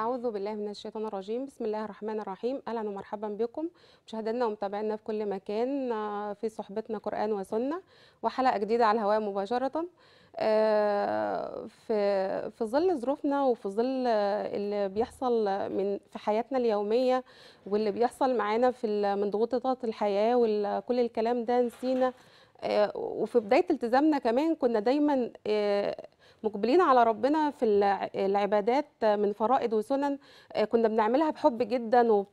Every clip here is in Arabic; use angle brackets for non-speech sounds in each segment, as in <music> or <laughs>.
أعوذ بالله من الشيطان الرجيم بسم الله الرحمن الرحيم أهلا ومرحبا بكم مشاهدينا ومتابعينا في كل مكان آه، في صحبتنا قرآن وسنة وحلقة جديدة على الهواء مباشرة آه، في في ظل ظروفنا وفي ظل اللي بيحصل من في حياتنا اليوميه واللي بيحصل معانا في من ضغوطات الحياه وكل الكلام ده نسينا آه، وفي بدايه التزامنا كمان كنا دايما مقبلين على ربنا في العبادات من فرائض وسنن آه، كنا بنعملها بحب جدا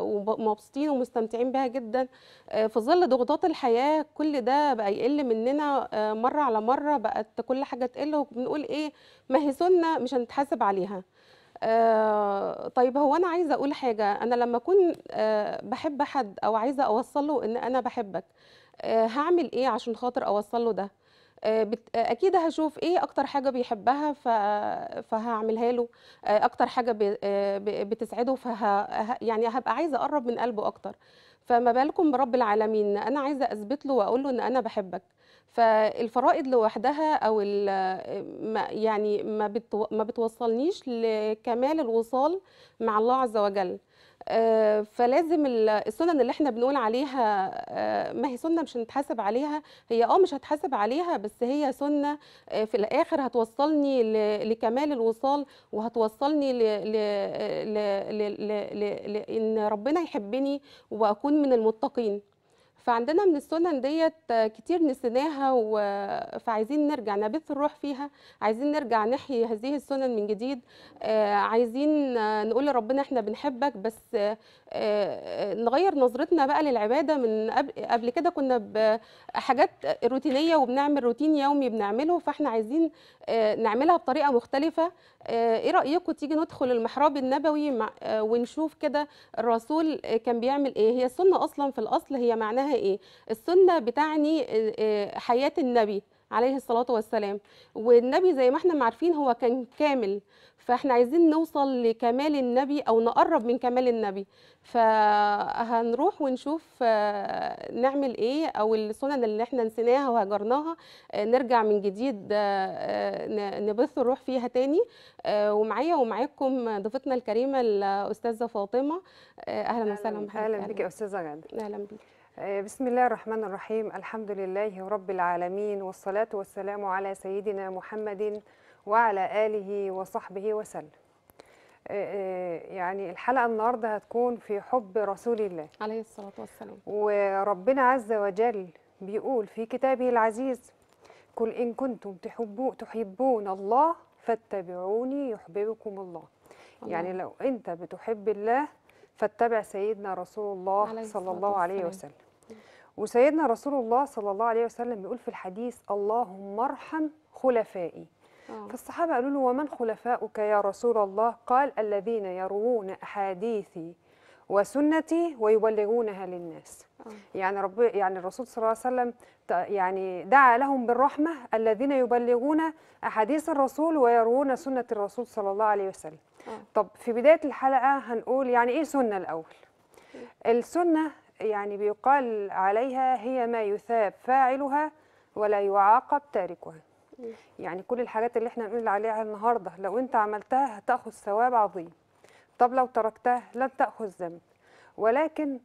ومبسوطين ومستمتعين بها جدا آه، في ظل ضغوطات الحياه كل ده بقى يقل مننا آه، مره على مره بقت كل حاجه تقل وبنقول ايه ما هي سنه مش هنتحاسب عليها آه طيب هو انا عايزه اقول حاجه انا لما اكون آه بحب حد او عايزه اوصله ان انا بحبك آه هعمل ايه عشان خاطر اوصله ده آه، آه، اكيد هشوف ايه اكتر حاجه بيحبها فهعملها له آه، اكتر حاجه بتسعده فه يعني هبقى عايزه اقرب من قلبه اكتر فما بالكم برب العالمين انا عايزه اثبت له واقول له ان انا بحبك فالفرائض لوحدها او ما يعني ما بتوصلنيش لكمال الوصال مع الله عز وجل آه، فلازم السنن اللي احنا بنقول عليها آه، ما هي سنه مش هنتحاسب عليها هي اه مش هتحاسب عليها بس هي سنه آه، في الاخر هتوصلني لكمال الوصال وهتوصلني ل ل ل ل ل ل ل ان ربنا يحبني واكون من المتقين فعندنا من السنن ديت كتير نسيناها فعايزين نرجع نبث الروح فيها عايزين نرجع نحيي هذه السنن من جديد آه، عايزين نقول لربنا احنا بنحبك بس آه، آه، نغير نظرتنا بقى للعباده من قبل كده كنا بحاجات روتينيه وبنعمل روتين يومي بنعمله فاحنا عايزين نعملها بطريقه مختلفه ايه رايكم تيجي ندخل المحراب النبوي ونشوف كده الرسول كان بيعمل ايه هي السنه اصلا في الاصل هي معناها ايه السنه بتعني آه، حياه النبي عليه الصلاه والسلام والنبي زي ما احنا عارفين هو كان كامل فاحنا عايزين نوصل لكمال النبي او نقرب من كمال النبي فهنروح ونشوف آه، نعمل ايه او السنن اللي احنا نسيناها وهجرناها آه، نرجع من جديد نبث الروح فيها تاني ومعايا ومعاكم ضيفتنا الكريمه الاستاذه فاطمه اهلا وسهلا بحضرتك اهلا يا استاذه غاده اهلا بيك آه، بسم الله الرحمن الرحيم الحمد لله رب العالمين والصلاة والسلام على سيدنا محمد وعلى آله وصحبه وسلم آه، آه، يعني الحلقة النهاردة هتكون في حب رسول الله عليه الصلاة والسلام وربنا عز وجل بيقول في كتابه العزيز قل إن كنتم تحبون, تحبون الله فاتبعوني يحببكم الله, يعني الله. يعني لو أنت بتحب الله فاتبع سيدنا رسول الله صلى الله عليه وسلم وسيدنا رسول الله صلى الله عليه وسلم بيقول في الحديث اللهم ارحم خلفائي أوه. فالصحابة قالوا له ومن خلفاؤك يا رسول الله قال الذين يروون أحاديثي وسنتي ويبلغونها للناس آه. يعني رب يعني الرسول صلى الله عليه وسلم يعني دعا لهم بالرحمة الذين يبلغون أحاديث الرسول ويروون سنة الرسول صلى الله عليه وسلم آه. طب في بدايه الحلقه هنقول يعني ايه سنه الاول السنه يعني بيقال عليها هي ما يثاب فاعلها ولا يعاقب تاركها يعني كل الحاجات اللي احنا بنقول عليها النهارده لو انت عملتها هتاخذ ثواب عظيم طب لو تركتها لن تاخذ ذنب ولكن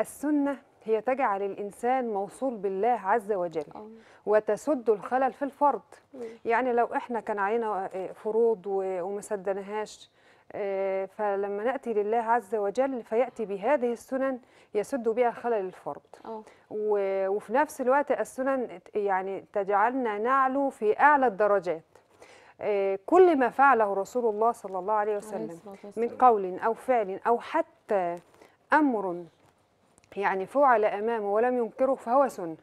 السنه هي تجعل الإنسان موصول بالله عز وجل وتسد الخلل في الفرض يعني لو إحنا كان علينا آه، فروض وما آه، فلما نأتي لله عز وجل فيأتي بهذه السنن يسد بها خلل الفرض آه. وفي نفس الوقت السنن يعني تجعلنا نعلو في أعلى الدرجات كل ما فعله رسول الله صلى الله عليه وسلم من قول أو فعل أو حتى أمر يعني فعل أمامه ولم ينكره فهو سنة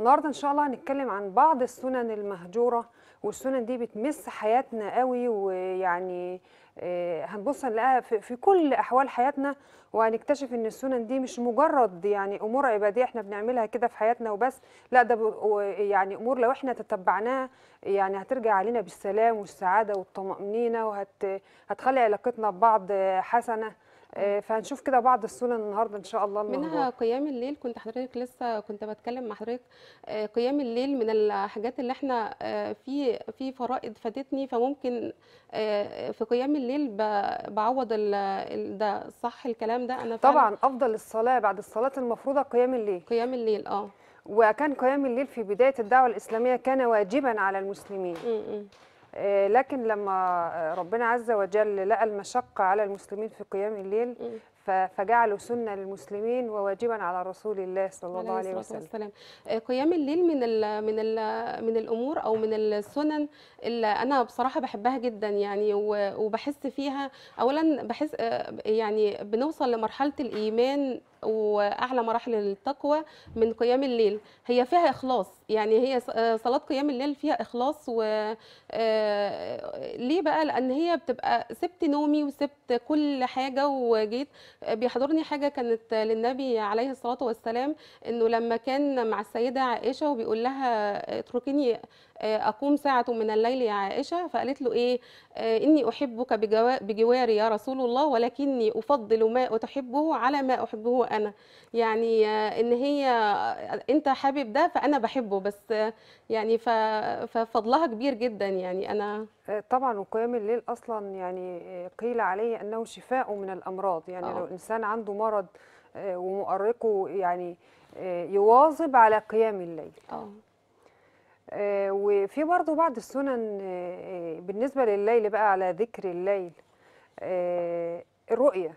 النهارده إن شاء الله هنتكلم عن بعض السنن المهجورة والسنن دي بتمس حياتنا قوي ويعني آه، هنبص نلاقيها في كل أحوال حياتنا وهنكتشف إن السنن دي مش مجرد يعني أمور عبادية إحنا بنعملها كده في حياتنا وبس لا ده يعني أمور لو إحنا تتبعناها يعني هترجع علينا بالسلام والسعادة والطمأنينة وهتخلي علاقتنا ببعض حسنة آه، فهنشوف كده بعض السنن النهارده ان شاء الله الموضوع. منها قيام الليل كنت حضرتك لسه كنت بتكلم مع حضرتك آه، قيام الليل من الحاجات اللي احنا آه، في في فرائض فاتتني فممكن في قيام الليل بعوض ده صح الكلام ده انا طبعا افضل الصلاه بعد الصلاه المفروضه قيام الليل قيام الليل اه وكان قيام الليل في بدايه الدعوه الاسلاميه كان واجبا على المسلمين م -م. آه، لكن لما آه، ربنا عز وجل لقى المشقة على المسلمين في قيام الليل فجعله سنة للمسلمين وواجبا على رسول الله صلى الله عليه وسلم والسلام. آه، قيام الليل من الـ من الـ من الأمور أو من السنن اللي أنا بصراحة بحبها جدا يعني وبحس فيها أولا بحس يعني بنوصل لمرحلة الإيمان واعلى مراحل التقوى من قيام الليل هي فيها اخلاص يعني هي آه، صلاه قيام الليل فيها اخلاص و آه، ليه بقى لان هي بتبقى سبت نومي وسبت كل حاجه وجيت بيحضرني حاجه كانت للنبي عليه الصلاه والسلام انه لما كان مع السيده عائشه وبيقول لها اتركيني آه، اقوم ساعه من الليل يا عائشه فقالت له ايه آه، اني احبك بجواري يا رسول الله ولكني افضل ما تحبه على ما احبه انا يعني آه، ان هي انت حابب ده فانا بحبه بس يعني ففضلها كبير جدا يعني انا طبعا وقيام الليل اصلا يعني قيل عليه انه شفاء من الامراض يعني أوه. لو الانسان عنده مرض ومؤرقه يعني يواظب على قيام الليل أوه. آه، وفي برضه بعض السنن آه، آه، بالنسبة لليل بقى على ذكر الليل الرؤية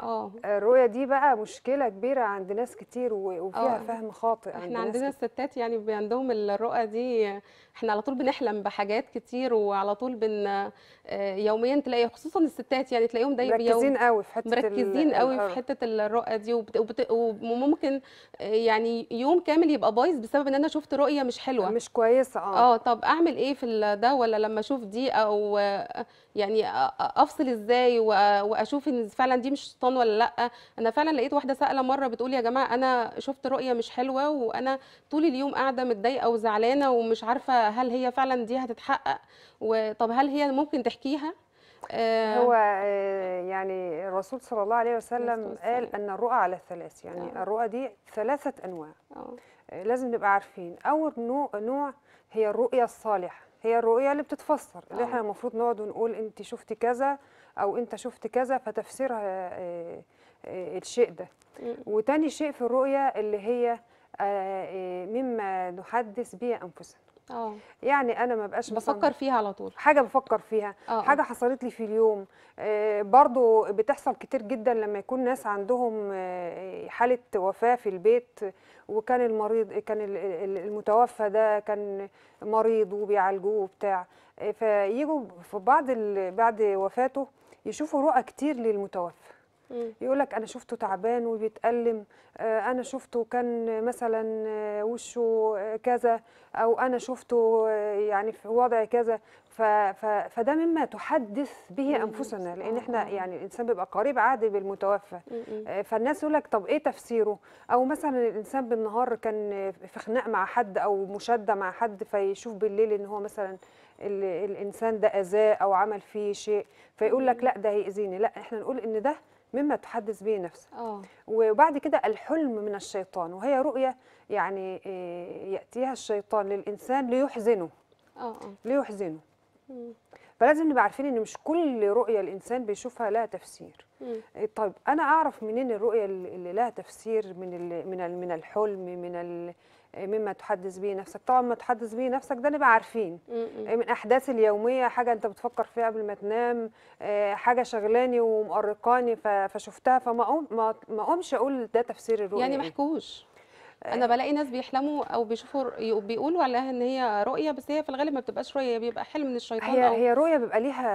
اه الرؤيه دي بقى مشكله كبيره عند ناس كتير وفيها أوه. فهم خاطئ عند احنا عندنا الستات يعني عندهم الرؤية دي احنا على طول بنحلم بحاجات كتير وعلى طول بن آه، يوميا تلاقي خصوصا الستات يعني تلاقيهم دايما مركزين قوي في حته مركزين قوي في آه. حته الرؤية دي وممكن آه، يعني يوم كامل يبقى بايظ بسبب ان انا شفت رؤيه مش حلوه مش كويسه اه اه طب اعمل ايه في ده ولا لما اشوف دي او يعني افصل ازاي واشوف ان فعلا دي مش شيطان ولا لا انا فعلا لقيت واحده سائله مره بتقول يا جماعه انا شفت رؤيه مش حلوه وانا طول اليوم قاعده متضايقه وزعلانه ومش عارفه هل هي فعلا دي هتتحقق وطب هل هي ممكن تحكيها آه، هو آه، يعني الرسول صلى الله عليه وسلم قال ان الرؤى على ثلاث يعني آه. الرؤى دي ثلاثه انواع لازم نبقى عارفين اول نوع هي الرؤيه الصالحه هي الرؤيه اللي بتتفسر اللي احنا المفروض نقعد ونقول انت شفتي كذا او انت شفت كذا فتفسيرها آه، آه، الشيء ده وتاني شيء في الرؤيه اللي هي آه، مما نحدث به انفسنا أوه. آه. يعني انا ما بقاش بفكر فيها على طول حاجه بفكر فيها أوه. آه. حاجه حصلت لي في اليوم آه برضو بتحصل كتير جدا لما يكون ناس عندهم آه حاله وفاه في البيت وكان المريض كان المتوفى ده كان مريض وبيعالجوه وبتاع آه، فيجوا في بعض بعد وفاته يشوفوا رؤى كتير للمتوفى يقول لك انا شفته تعبان وبيتألم آه، انا شفته كان مثلا آه، وشه آه، كذا او انا شفته يعني في وضع كذا فده مما تحدث به انفسنا لان احنا يعني الانسان بيبقى قريب عادي بالمتوفى فالناس يقول لك طب ايه تفسيره او مثلا الانسان بالنهار كان في خناق مع حد او مشده مع حد فيشوف بالليل ان هو مثلا الانسان ده اذاه او عمل فيه شيء فيقول لك لا ده هيأذيني لا احنا نقول ان ده مما تحدث به نفسك أوه. وبعد كده الحلم من الشيطان وهي رؤية يعني آه، يأتيها الشيطان للإنسان ليحزنه أوه. آه. ليحزنه مم. فلازم نبقى عارفين ان مش كل رؤيه الانسان بيشوفها لها تفسير مم. إيه، طيب انا اعرف منين الرؤيه اللي لها تفسير من من من الحلم من ال مما تحدث به نفسك طبعا ما تحدث به نفسك ده نبقى عارفين آه، من احداث اليوميه حاجه انت بتفكر فيها قبل ما تنام آه، حاجه شغلاني ومؤرقاني فشفتها فما ما اقومش اقول ده تفسير الرؤيه يعني احكوش انا بلاقي ناس بيحلموا او بيشوفوا بيقولوا عليها ان هي رؤيه بس هي في الغالب ما بتبقاش رؤيه بيبقى حلم من الشيطان هي أو هي رؤيه بيبقى ليها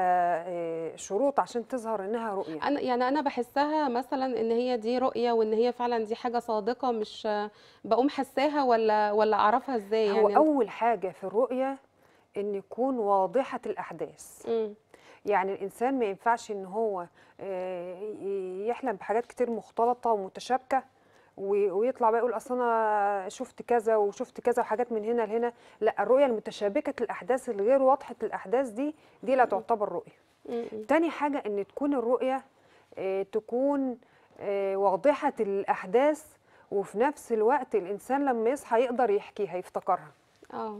آه، شروط عشان تظهر انها رؤيه انا يعني انا بحسها مثلا ان هي دي رؤيه وان هي فعلا دي حاجه صادقه مش بقوم حساها ولا ولا اعرفها ازاي يعني هو اول حاجه في الرؤيه ان يكون واضحه الاحداث م. يعني الانسان ما ينفعش ان هو آه، يحلم بحاجات كتير مختلطه ومتشابكه ويطلع بقى يقول اصل انا شفت كذا وشفت كذا وحاجات من هنا لهنا لا الرؤيه المتشابكه الاحداث الغير واضحه الاحداث دي دي لا تعتبر رؤيه تاني حاجه ان تكون الرؤيه آه، تكون آه، واضحه الاحداث وفي نفس الوقت الانسان لما يصحى يقدر يحكيها يفتكرها اه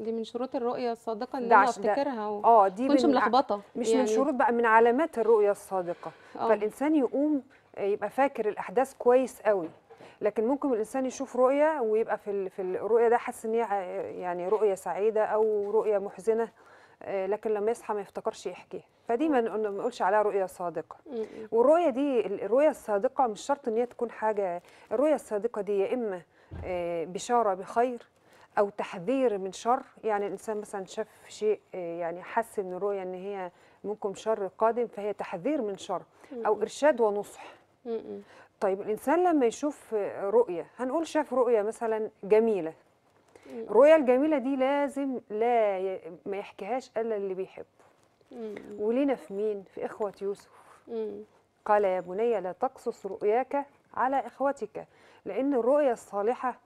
دي من شروط الرؤيه الصادقه اللي انا افتكرها و... اه دي من ملخبطه مش يعني... من شروط بقى من علامات الرؤيه الصادقه أوه. فالانسان يقوم آه، يبقى فاكر الاحداث كويس قوي لكن ممكن الانسان يشوف رؤيه ويبقى في في الرؤيه ده حاسس ان هي يعني رؤيه سعيده او رؤيه محزنه آه، لكن لما يصحى ما يفتكرش يحكيها فدي ما نقولش عليها رؤيه صادقه والرؤيه دي الرؤيه الصادقه مش شرط ان هي تكون حاجه الرؤيه الصادقه دي يا اما آه، بشاره بخير او تحذير من شر يعني الانسان مثلا شاف شيء آه، يعني حس من الرؤيه ان هي ممكن شر قادم فهي تحذير من شر او ارشاد ونصح طيب الانسان لما يشوف رؤيه هنقول شاف رؤيه مثلا جميله الرؤيه الجميله دي لازم لا ي... ما يحكيهاش الا اللي بيحبه ولينا في مين في اخوه يوسف قال يا بني لا تقصص رؤياك على اخوتك لان الرؤيه الصالحه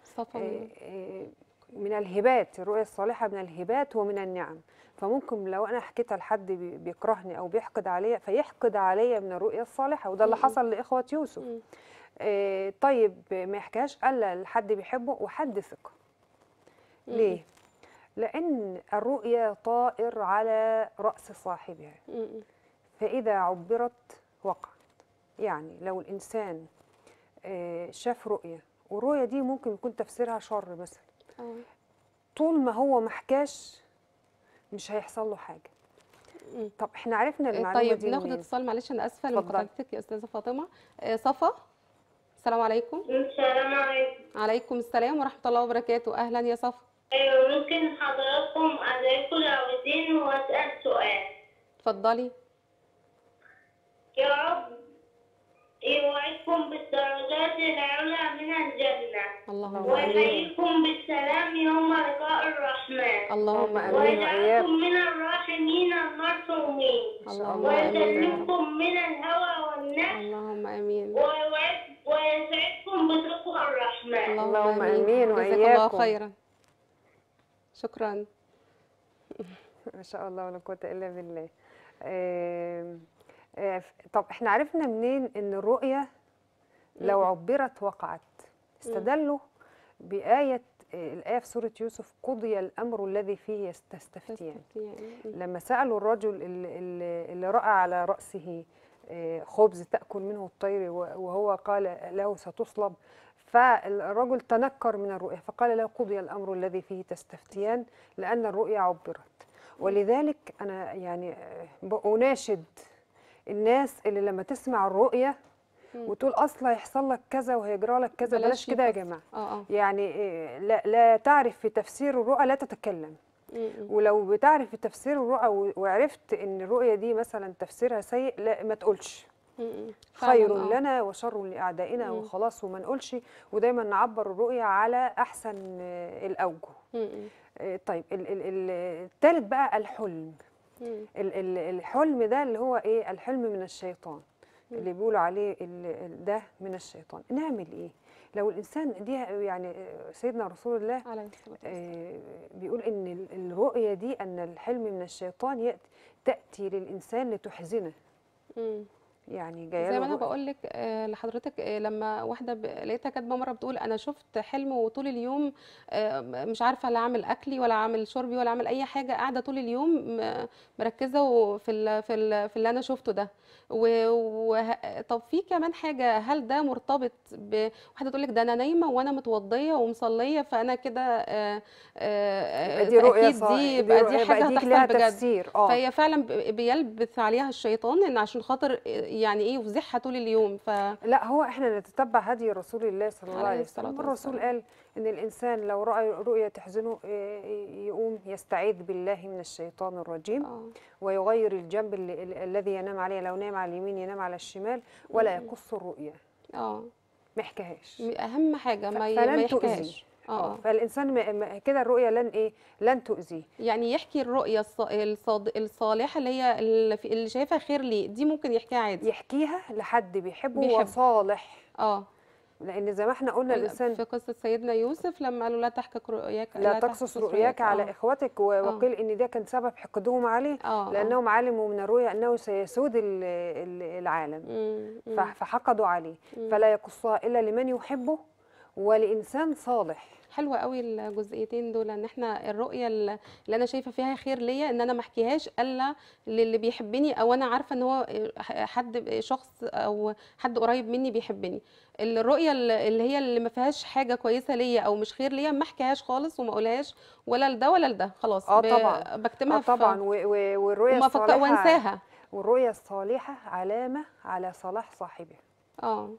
من الهبات الرؤية الصالحة من الهبات ومن النعم فممكن لو أنا حكيتها لحد بيكرهني أو بيحقد عليا فيحقد عليا من الرؤية الصالحة وده اللي حصل لإخوة يوسف إيه طيب ما يحكيهاش إلا لحد بيحبه وحد ثقة ليه؟ لأن الرؤية طائر على رأس صاحبها فإذا عبرت وقع يعني لو الإنسان آه، شاف رؤية والرؤية دي ممكن يكون تفسيرها شر مثلا طول ما هو ما حكاش مش هيحصل له حاجه طب احنا عرفنا آه، المعلومه طيب دي ناخد اتصال معلش انا اسفه لحضرتك يا استاذه فاطمه آه، صفا السلام عليكم السلام عليكم عليكم السلام ورحمه الله وبركاته اهلا يا صفا ايوه ممكن حضراتكم اذاكم لو عايزين واسال سؤال اتفضلي يا رب يوعدكم بالدرجات العلى من الجنة اللهم ويحييكم بالسلام يوم لقاء الرحمن اللهم آمين ويجعلكم من الراحمين المرحومين اللهم آمين ويسلمكم من الهوى والنفس اللهم آمين ويسعدكم بتقوى الرحمن اللهم آمين وإياكم الله خيرا شكرا <laughs> ما شاء الله ولا قوة إلا بالله آه، طب احنا عرفنا منين ان الرؤيه لو عبرت وقعت استدلوا بايه آه، الآية في سورة يوسف قضي الأمر الذي فيه يستفتيان لما سألوا الرجل اللي, اللي رأى على رأسه آه، خبز تأكل منه الطير وهو قال له ستصلب فالرجل تنكر من الرؤيا فقال له قضي الأمر الذي فيه تستفتيان لأن الرؤيا عبرت ولذلك أنا يعني أناشد الناس اللي لما تسمع الرؤيه وتقول اصل هيحصل لك كذا وهيجرى لك كذا بلاش كده يا جماعه آه آه. يعني آه، لا, لا تعرف في تفسير الرؤى لا تتكلم ولو بتعرف في تفسير الرؤى وعرفت ان الرؤيه دي مثلا تفسيرها سيء لا ما تقولش خير آه. لنا وشر لاعدائنا وخلاص وما نقولش ودايما نعبر الرؤيه على احسن آه، الاوجه آه، طيب الثالث بقى الحلم الحلم ده اللي هو ايه الحلم من الشيطان اللي بيقولوا عليه ده من الشيطان نعمل ايه لو الانسان دي يعني سيدنا رسول الله عليه الصلاه آه، بيقول ان الرؤيه دي ان الحلم من الشيطان ياتي تاتي للانسان لتحزنه يعني جايه زي ما انا بقول لك آه، لحضرتك آه، لما واحده لقيتها كاتبه مره بتقول انا شفت حلم وطول اليوم آه، مش عارفه لا اعمل اكلي ولا اعمل شربي ولا اعمل اي حاجه قاعده طول اليوم مركزه وفي في, في اللي انا شفته ده و... طب في كمان حاجه هل ده مرتبط بواحده واحده تقول لك ده انا نايمه وانا متوضيه ومصليه فانا كده دي رؤيه اكيد دي بقى دي حاجه هتحصل بجد فهي فعلا بيلبس عليها الشيطان ان عشان خاطر يعني ايه وزحه طول اليوم ف لا هو احنا نتتبع هدي رسول الله صلى الله عليه وسلم الرسول قال ان الانسان لو راى رؤيا تحزنه آه، آه، يقوم يستعيذ بالله من الشيطان الرجيم آه. ويغير الجنب الذي ينام عليه لو نام على اليمين ينام على الشمال ولا يقص الرؤيا اه ما يحكيهاش اهم حاجه ما يحكيهاش آه. اه فالانسان كده الرؤيه لن ايه لن تؤذيه يعني يحكي الرؤيه الصالحه اللي هي اللي شايفها خير ليه دي ممكن يحكيها عادي يحكيها لحد بيحبه بيحب. وصالح اه لان زي ما احنا قلنا الانسان في قصه سيدنا يوسف لما قالوا لا تحكك رؤياك لا, لا تقصص رؤياك آه. على أوه. اخوتك آه. وقيل ان ده كان سبب حقدهم عليه لانهم علموا من الرؤيا انه سيسود العالم مم. فحقدوا عليه مم. فلا يقصها الا لمن يحبه ولانسان صالح حلوه قوي الجزئيتين دول ان احنا الرؤيه اللي انا شايفه فيها خير ليا ان انا ما احكيهاش الا للي بيحبني او انا عارفه ان هو حد شخص او حد قريب مني بيحبني الرؤيه اللي هي اللي ما فيهاش حاجه كويسه ليا او مش خير ليا ما احكيهاش خالص وما اقولهاش ولا لده ولا لده خلاص اه طبعا بكتمها اه طبعا والرؤيه الصالحه وانساها والرؤيه الصالحه علامه على صلاح صاحبها اه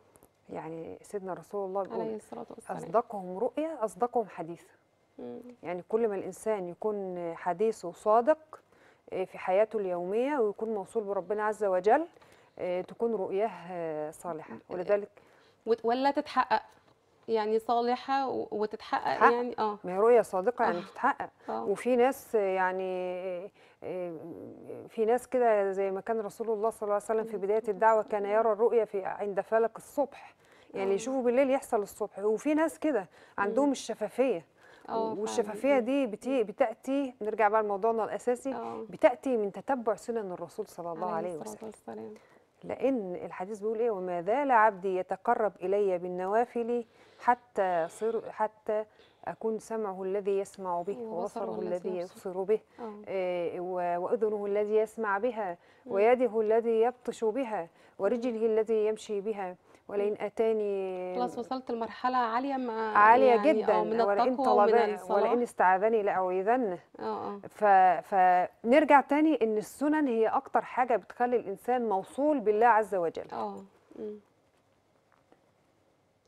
يعني سيدنا رسول الله بيقول عليه الصلاة والسلام أصدقهم رؤيا أصدقهم حديثا يعني كل ما الإنسان يكون حديثه صادق آه، في حياته اليومية ويكون موصول بربنا عز وجل آه، تكون رؤياه آه، صالحة ولذلك ولا تتحقق يعني صالحه وتتحقق حق. يعني اه ما هي رؤيه صادقه يعني آه. تتحقق آه. وفي ناس يعني في ناس كده زي ما كان رسول الله صلى الله عليه وسلم في بدايه الدعوه كان يرى الرؤيه في عند فلك الصبح يعني آه. يشوفوا بالليل يحصل الصبح وفي ناس كده عندهم الشفافيه آه، والشفافيه دي بتي بتاتي نرجع بقى لموضوعنا الاساسي أوه. بتاتي من تتبع سنن الرسول صلى الله عليه, عليه وسلم لأن الحديث بيقول إيه وما زال عبدي يتقرب إلي بالنوافل حتى صر حتى أكون سمعه الذي يسمع به أيوة، وبصره الذي يبصر به آه. آه، وأذنه الذي يسمع بها ويده الذي يبطش بها ورجله الذي يمشي بها ولئن اتاني خلاص وصلت لمرحله عاليه ما عاليه يعني جدا من ولئن طلبان ولئن استعاذني لاعوذنه آه،, اه ف... فنرجع تاني ان السنن هي اكتر حاجه بتخلي الانسان موصول بالله عز وجل اه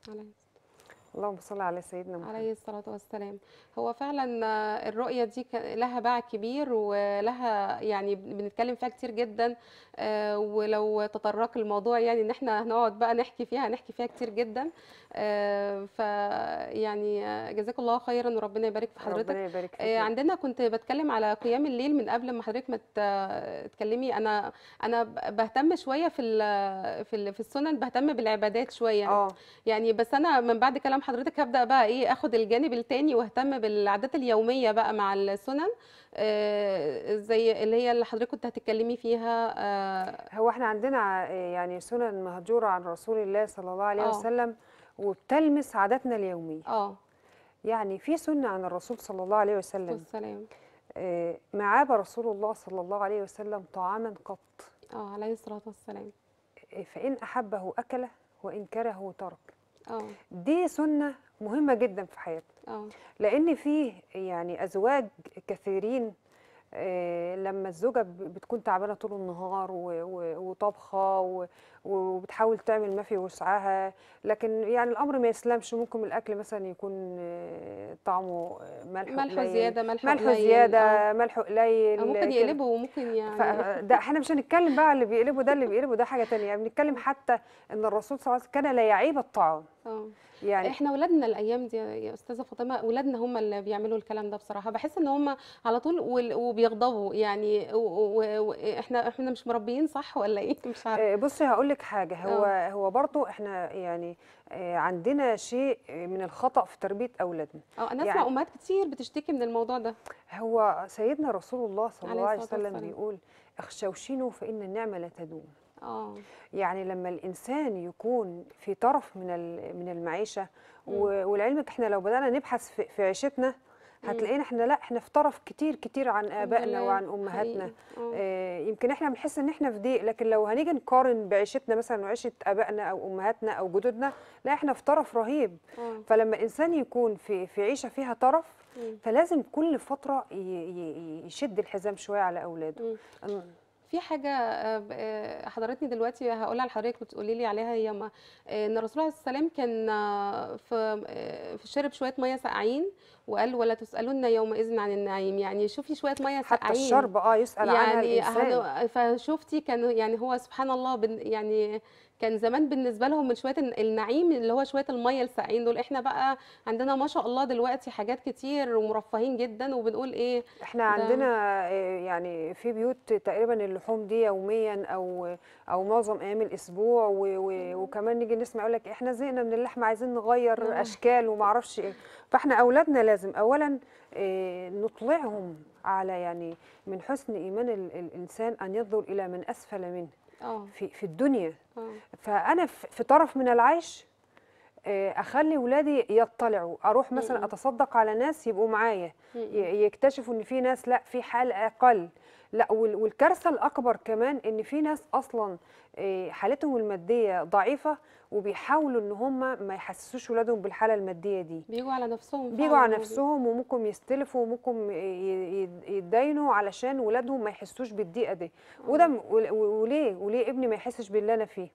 علي. اللهم صل على سيدنا محمد عليه الصلاة والسلام هو فعلا آه، الرؤية دي لها باع كبير ولها يعني بنتكلم فيها كتير جدا آه، ولو تطرق الموضوع يعني ان احنا هنقعد بقى نحكي فيها هنحكي فيها كتير جدا آه، يعني آه، جزاك الله خيرا وربنا يبارك في حضرتك ربنا يبارك فيك. آه، عندنا كنت بتكلم على قيام الليل من قبل ما حضرتك ما تتكلمي انا انا بهتم شويه في في في السنن بهتم بالعبادات شويه أوه. يعني بس انا من بعد كلام حضرتك هبدا بقى ايه اخد الجانب الثاني واهتم بالعادات اليوميه بقى مع السنن زي اللي هي اللي حضرتك كنت هتتكلمي فيها هو احنا عندنا يعني سنن مهجوره عن رسول الله صلى الله عليه أوه. وسلم وبتلمس عاداتنا اليوميه اه يعني في سنه عن الرسول صلى الله عليه وسلم والسلام آه ما عاب رسول الله صلى الله عليه وسلم طعاما قط اه عليه الصلاه والسلام آه، فان احبه اكله وان كرهه ترك اه دي سنه مهمه جدا في حياتنا اه لان فيه يعني ازواج كثيرين آه، لما الزوجه بتكون تعبانه طول النهار وطبخه وبتحاول تعمل ما في وسعها لكن يعني الامر ما يسلمش ممكن الاكل مثلا يكون آه، طعمه ملح آه، ملح زياده ملح, ملح زياده ملح قليل ممكن يقلبه وممكن يعني ده احنا مش هنتكلم بقى اللي بيقلبه ده اللي بيقلبه ده حاجه ثانيه يعني بنتكلم حتى ان الرسول صلى الله عليه وسلم كان لا يعيب الطعام اه يعني احنا ولادنا الايام دي يا استاذه فاطمه ولادنا هم اللي بيعملوا الكلام ده بصراحه بحس ان هم على طول وبيغضبوا يعني واحنا احنا مش مربيين صح ولا ايه مش عارفه آه، بصي هقول لك حاجه هو أوه. هو برضو احنا يعني آه، عندنا شيء من الخطا في تربيه اولادنا اه انا اسمع يعني امهات كتير بتشتكي من الموضوع ده هو سيدنا رسول الله صلى الله عليه وسلم بيقول اخشوشنوا فان النعمه لا تدوم أوه. يعني لما الانسان يكون في طرف من من المعيشه ولعلمك احنا لو بدانا نبحث في عيشتنا هتلاقينا احنا لا احنا في طرف كتير كتير عن ابائنا وعن امهاتنا اه. آه يمكن احنا بنحس ان احنا في ضيق لكن لو هنيجي نقارن بعيشتنا مثلا وعيشه ابائنا او امهاتنا او جدودنا لا احنا في طرف رهيب مم. اه. فلما انسان يكون في في عيشه فيها طرف مم. فلازم كل فتره يشد الحزام شويه على اولاده في حاجة آه، آه، حضرتني دلوقتي هقولها لحضرتك وتقولي لي عليها هي ما آه، إن الرسول عليه الصلاة والسلام كان في في شرب شوية مية ساقعين وقال ولا تسألون يومئذ عن النعيم يعني شوفي شوية مية ساقعين حتى الشرب اه يسأل يعني عنها الإنسان فشفتي كان يعني هو سبحان الله يعني كان زمان بالنسبه لهم من شويه النعيم اللي هو شويه الميه الساقعين دول احنا بقى عندنا ما شاء الله دلوقتي حاجات كتير ومرفهين جدا وبنقول ايه احنا عندنا آه، يعني في بيوت تقريبا اللحوم دي يوميا او او معظم ايام الاسبوع و و وكمان نيجي نسمع يقول لك احنا زهقنا من اللحمه عايزين نغير اشكال وما اعرفش ايه فاحنا اولادنا لازم اولا آه، نطلعهم على يعني من حسن ايمان الانسان ان ينظر الى من اسفل منه آه. في في الدنيا أوه. فانا في طرف من العيش آه، اخلي ولادي يطلعوا اروح مثلا اتصدق على ناس يبقوا معايا يكتشفوا ان في ناس لا في حال اقل لا والكارثه الاكبر كمان ان في ناس اصلا آه، حالتهم الماديه ضعيفه وبيحاولوا ان هم ما يحسسوش ولادهم بالحاله الماديه دي بيجوا على نفسهم بيجوا على نفسهم وممكن يستلفوا وممكن يتداينوا علشان ولادهم ما يحسوش بالضيقه دي وده وليه وليه ابني ما يحسش باللي انا فيه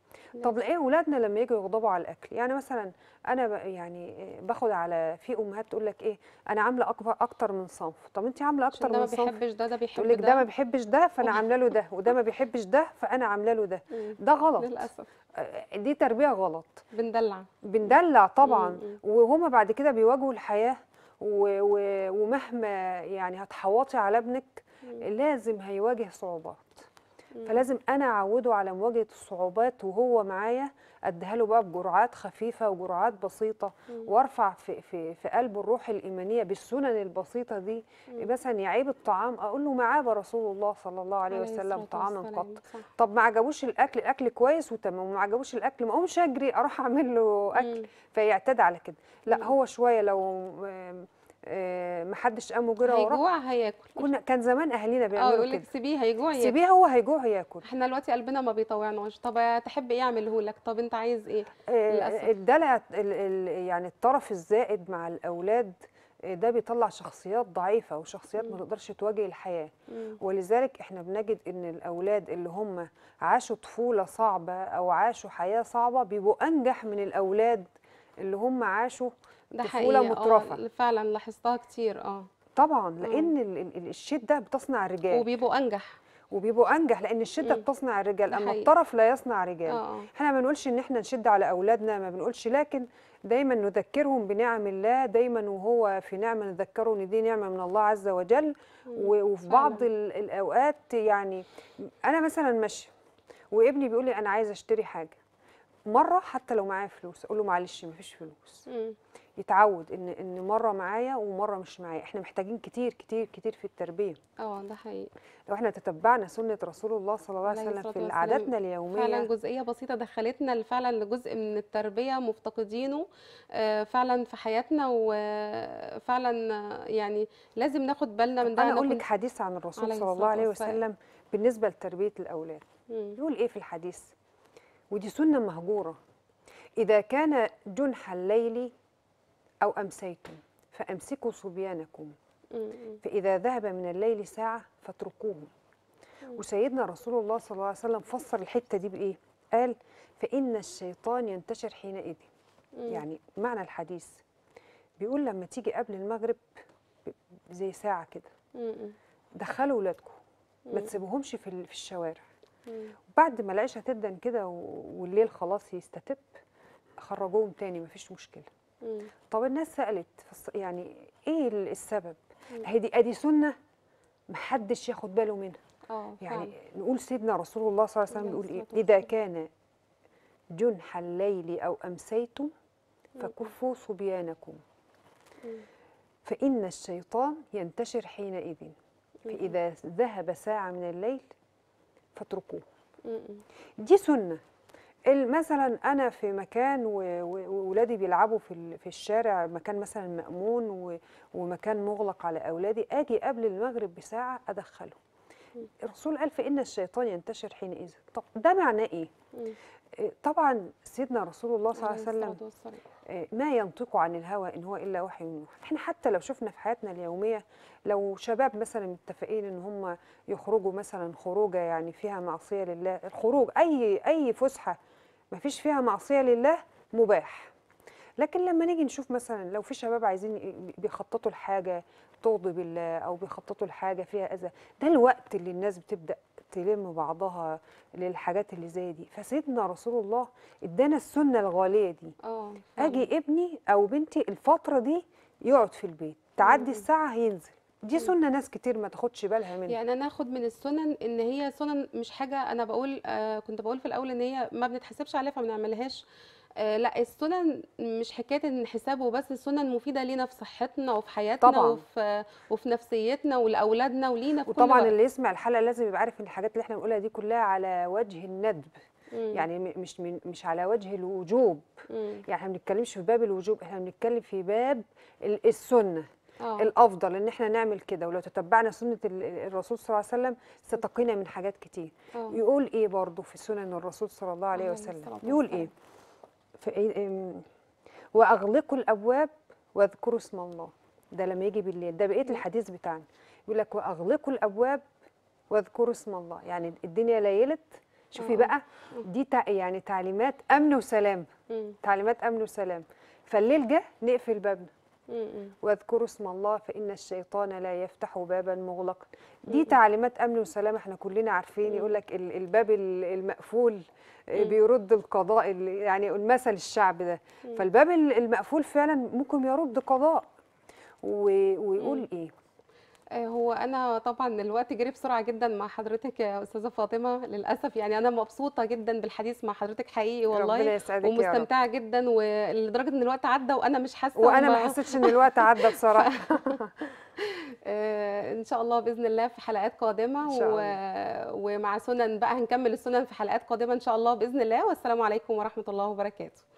طب ايه ولادنا لما يجوا يغضبوا على الاكل يعني مثلا انا يعني باخد على في امهات تقول لك ايه انا عامله اكبر اكتر من صنف طب انت عامله اكتر من صنف ده ما بيحبش ده ده بيحب ده ده ما بيحبش ده فانا عامله له ده وده ما بيحبش ده فانا عامله له ده <laughs> ده غلط للاسف آه، دي تربيه غلط بندلع بندلع طبعا وهما بعد كده بيواجهوا الحياه و... و... ومهما يعني هتحوطي على ابنك لازم هيواجه صعوبات فلازم انا اعوده على مواجهه الصعوبات وهو معايا اديها له بقى بجرعات خفيفه وجرعات بسيطه وارفع في في في قلبه الروح الايمانيه بالسنن البسيطه دي مثلا يعيب الطعام اقول له معاه رسول الله صلى الله عليه وسلم طعاما قط طب ما عجبوش الاكل الاكل كويس وتمام وما عجبوش الاكل ما اقومش اجري اروح اعمل له اكل فيعتاد على كده لا هو شويه لو آه، محدش قام وجرى وراه هيجوع هياكل كنا كان زمان اهالينا آه، بيعملوا كده اه يقول لك سيبيه هيجوع ياكل سيبيه هو هيجوع ياكل احنا دلوقتي قلبنا ما بيطوعناش طب تحب ايه اعمله لك طب انت عايز ايه آه، للاسف الدلع يعني الطرف الزائد مع الاولاد ده بيطلع شخصيات ضعيفه وشخصيات ما تقدرش تواجه الحياه ولذلك احنا بنجد ان الاولاد اللي هم عاشوا طفوله صعبه او عاشوا حياه صعبه بيبقوا انجح من الاولاد اللي هم عاشوا ده طفوله آه، مترفه فعلا لاحظتها كتير اه طبعا لان مم. الشده بتصنع الرجال وبيبقوا انجح وبيبقوا انجح لان الشده مم. بتصنع الرجال اما الطرف لا يصنع رجال آه، آه. احنا ما بنقولش ان احنا نشد على اولادنا ما بنقولش لكن دايما نذكرهم بنعم الله دايما وهو في نعمه نذكره ان دي نعمه من الله عز وجل وفي بعض الاوقات يعني انا مثلا ماشيه وابني بيقول لي انا عايز اشتري حاجه مره حتى لو معايا فلوس اقول له معلش ما فيش فلوس مم. يتعود ان ان مره معايا ومره مش معايا احنا محتاجين كتير كتير كتير في التربيه اه ده حقيقي لو احنا تتبعنا سنه رسول الله صلى الله عليه وسلم في عاداتنا اليوميه فعلا جزئيه بسيطه دخلتنا فعلا لجزء من التربيه مفتقدينه آه، فعلا في حياتنا وفعلا آه، آه، يعني لازم ناخد بالنا من ده انا اقول لك حديث عن الرسول صلى الله عليه وسلم بالنسبه لتربيه الاولاد يقول ايه في الحديث ودي سنه مهجوره إذا كان جنح الليل أو أمسيتم فأمسكوا صبيانكم فإذا ذهب من الليل ساعة فاتركوهم وسيدنا رسول الله صلى الله عليه وسلم فسر الحتة دي بإيه؟ قال فإن الشيطان ينتشر حينئذ يعني معنى الحديث بيقول لما تيجي قبل المغرب زي ساعة كده دخلوا ولادكم ما تسيبوهمش في في الشوارع بعد ما العشاء تدن كده والليل خلاص يستتب خرجوهم تاني مفيش مشكله مم. طب الناس سالت يعني ايه السبب هي دي ادي سنه محدش ياخد باله منها آه، يعني فعلا. نقول سيدنا رسول الله صلى الله عليه وسلم بيقول ايه اذا كان جنح الليل او امسيتم فكفوا صبيانكم فان الشيطان ينتشر حينئذ فاذا ذهب ساعه من الليل فاتركوه دي سنه مثلا انا في مكان واولادي بيلعبوا في في الشارع مكان مثلا مامون ومكان مغلق على اولادي اجي قبل المغرب بساعه ادخلهم الرسول قال فان الشيطان ينتشر حينئذ طب ده معناه ايه آه، طبعا سيدنا رسول الله صلى الله عليه وسلم آه، ما ينطق عن الهوى ان هو الا وحي يوحى احنا حتى لو شفنا في حياتنا اليوميه لو شباب مثلا متفقين ان هم يخرجوا مثلا خروجه يعني فيها معصيه لله الخروج اي اي فسحه ما فيش فيها معصيه لله مباح لكن لما نيجي نشوف مثلا لو في شباب عايزين بيخططوا لحاجه تغضب الله او بيخططوا لحاجه فيها اذى ده الوقت اللي الناس بتبدا تلم بعضها للحاجات اللي زي دي فسيدنا رسول الله ادانا السنه الغاليه دي اه اجي ابني او بنتي الفتره دي يقعد في البيت تعدي الساعه هينزل دي سنه ناس كتير ما تاخدش بالها منها يعني انا اخد من السنن ان هي سنن مش حاجه انا بقول آه كنت بقول في الاول ان هي ما بنتحسبش عليها فما بنعملهاش آه، لا السنن مش حكايه ان حسابه بس السنن مفيده لينا في صحتنا وفي حياتنا طبعا. وفي وفي نفسيتنا ولاولادنا ولينا في وطبعا كل اللي يسمع الحلقه لازم يبقى عارف ان الحاجات اللي احنا بنقولها دي كلها على وجه الندب مم. يعني مش مش على وجه الوجوب مم. يعني احنا ما بنتكلمش في باب الوجوب احنا بنتكلم في باب السنه أوه. الافضل ان احنا نعمل كده ولو تتبعنا سنه الرسول صلى الله عليه وسلم ستقينا من حاجات كتير أوه. يقول ايه برضو في سنن الرسول صلى الله عليه وسلم يقول ايه, إيه؟ واغلقوا الابواب واذكروا اسم الله ده لما يجي بالليل ده بقيه الحديث بتاعنا يقول لك واغلقوا الابواب واذكروا اسم الله يعني الدنيا ليلت شوفي آه. بقى دي يعني تعليمات امن وسلام تعليمات امن وسلام فالليل جه نقفل بابنا واذكروا اسم الله فإن الشيطان لا يفتح بابا مغلقا دي تعليمات أمن وسلامة احنا كلنا عارفين يقول لك الباب المقفول آه، بيرد القضاء يعني المثل الشعب ده فالباب المقفول فعلا ممكن يرد قضاء ويقول إيه آه، هو انا طبعا الوقت جري بسرعه جدا مع حضرتك يا استاذه فاطمه للاسف يعني انا مبسوطه جدا بالحديث مع حضرتك حقيقي والله ربنا يسعدك ومستمتعه جدا ولدرجه ان الوقت عدى وانا مش حاسه وانا ما حسيتش ان الوقت عدى <laughs> بصراحه <laughs> آه، ان شاء الله باذن الله في حلقات قادمه إن شاء الله. و... ومع سنن بقى هنكمل السنن في حلقات قادمه ان شاء الله باذن الله والسلام عليكم ورحمه الله وبركاته